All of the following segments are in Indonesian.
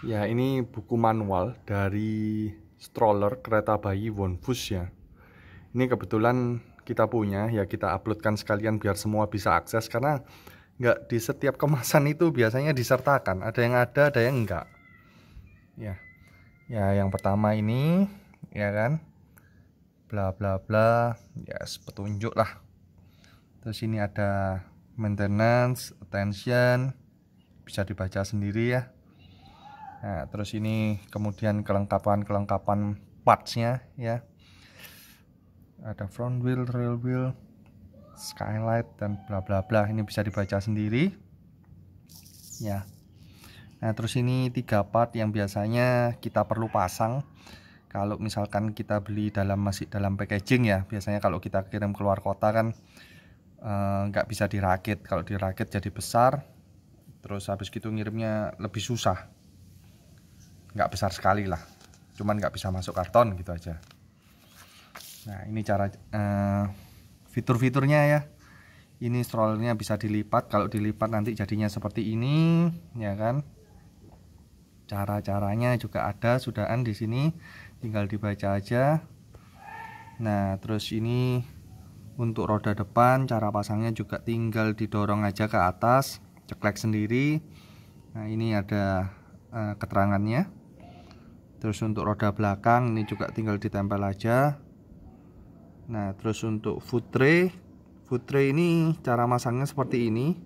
Ya, ini buku manual dari stroller kereta bayi Wonfus ya. Ini kebetulan kita punya, ya kita uploadkan sekalian biar semua bisa akses karena nggak di setiap kemasan itu biasanya disertakan. Ada yang ada, ada yang enggak. Ya, ya yang pertama ini, ya kan, bla bla bla, ya yes, petunjuk lah. Terus ini ada maintenance, attention, bisa dibaca sendiri ya Nah, terus ini kemudian kelengkapan-kelengkapan partsnya ya. Ada front wheel, rear wheel, skylight dan bla bla bla. Ini bisa dibaca sendiri. Ya. Nah, terus ini tiga part yang biasanya kita perlu pasang. Kalau misalkan kita beli dalam masih dalam packaging ya, biasanya kalau kita kirim keluar kota kan eh, nggak bisa dirakit. Kalau dirakit jadi besar, terus habis gitu ngirimnya lebih susah nggak besar sekali lah cuman nggak bisa masuk karton gitu aja nah ini cara uh, fitur-fiturnya ya ini strollernya bisa dilipat kalau dilipat nanti jadinya seperti ini ya kan cara-caranya juga ada sudahan di sini tinggal dibaca aja nah terus ini untuk roda depan cara pasangnya juga tinggal didorong aja ke atas ceklek sendiri nah ini ada uh, keterangannya terus untuk roda belakang ini juga tinggal ditempel aja nah terus untuk food tray food tray ini cara masangnya seperti ini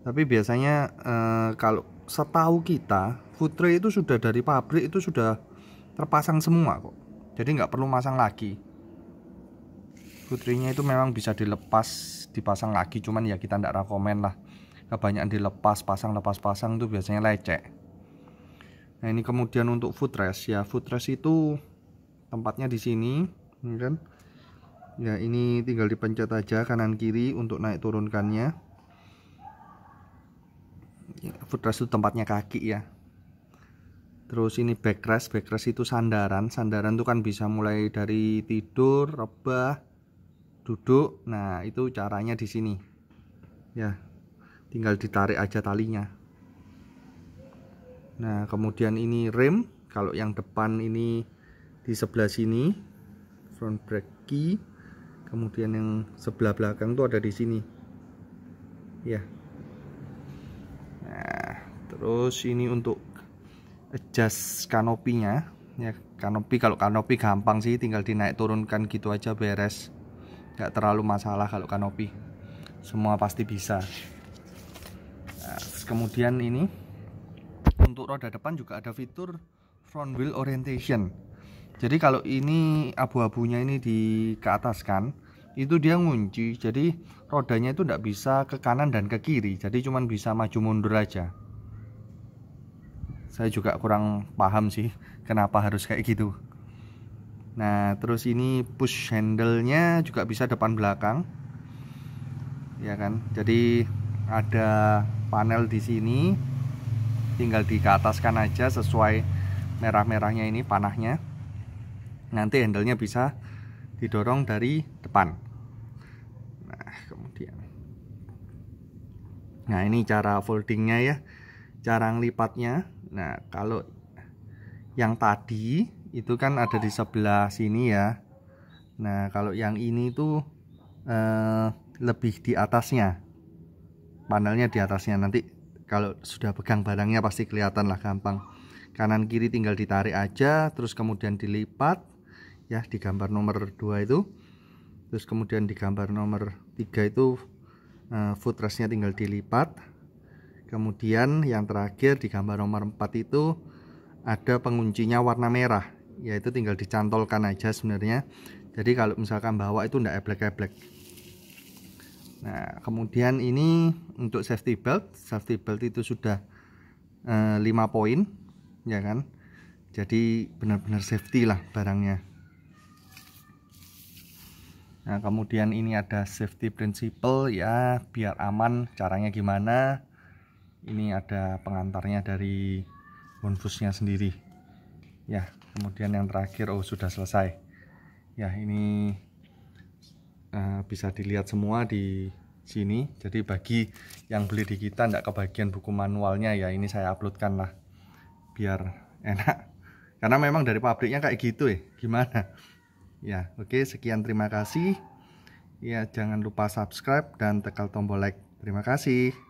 tapi biasanya eh, kalau setahu kita food tray itu sudah dari pabrik itu sudah terpasang semua kok jadi nggak perlu masang lagi putrinya itu memang bisa dilepas dipasang lagi cuman ya kita tidak rekomen lah kebanyakan dilepas pasang lepas pasang itu biasanya lecek Nah, ini kemudian untuk footrest ya. footrest itu tempatnya di sini, ya kan? Ya, ini tinggal dipencet aja kanan kiri untuk naik turunkannya. Ya, footrest itu tempatnya kaki ya. Terus ini backrest, backrest itu sandaran. Sandaran itu kan bisa mulai dari tidur, rebah, duduk. Nah, itu caranya di sini. Ya. Tinggal ditarik aja talinya. Nah, kemudian ini rem. Kalau yang depan ini di sebelah sini front brake key. Kemudian yang sebelah belakang itu ada di sini. Ya. Nah, terus ini untuk adjust kanopinya ya kanopi kalau kanopi gampang sih tinggal dinaik turunkan gitu aja beres nggak terlalu masalah kalau kanopi semua pasti bisa nah, kemudian ini untuk roda depan juga ada fitur front wheel orientation jadi kalau ini abu-abunya ini di ke atas kan itu dia ngunci jadi rodanya itu tidak bisa ke kanan dan ke kiri jadi cuman bisa maju mundur aja saya juga kurang paham sih kenapa harus kayak gitu nah terus ini push handle nya juga bisa depan belakang ya kan jadi ada panel di sini tinggal keataskan aja sesuai merah-merahnya ini panahnya nanti handlenya bisa didorong dari depan nah kemudian nah ini cara foldingnya ya cara ngelipatnya nah kalau yang tadi itu kan ada di sebelah sini ya nah kalau yang ini tuh eh, lebih di atasnya panelnya di atasnya nanti kalau sudah pegang barangnya pasti kelihatan lah gampang kanan kiri tinggal ditarik aja terus kemudian dilipat ya di gambar nomor 2 itu terus kemudian di gambar nomor 3 itu uh, footrestnya tinggal dilipat kemudian yang terakhir di gambar nomor 4 itu ada penguncinya warna merah yaitu tinggal dicantolkan aja sebenarnya jadi kalau misalkan bawa itu tidak eblek-eblek Nah, kemudian ini untuk safety belt, safety belt itu sudah eh, lima 5 poin, ya kan? Jadi benar-benar safety lah barangnya. Nah, kemudian ini ada safety principle ya, biar aman caranya gimana. Ini ada pengantarnya dari bonfusnya sendiri. Ya, kemudian yang terakhir oh sudah selesai. Ya, ini Eh, bisa dilihat semua di sini jadi bagi yang beli di kita tidak kebagian buku manualnya ya ini saya uploadkan lah biar enak karena memang dari pabriknya kayak gitu ya gimana ya oke okay, sekian terima kasih ya jangan lupa subscribe dan tekan tombol like terima kasih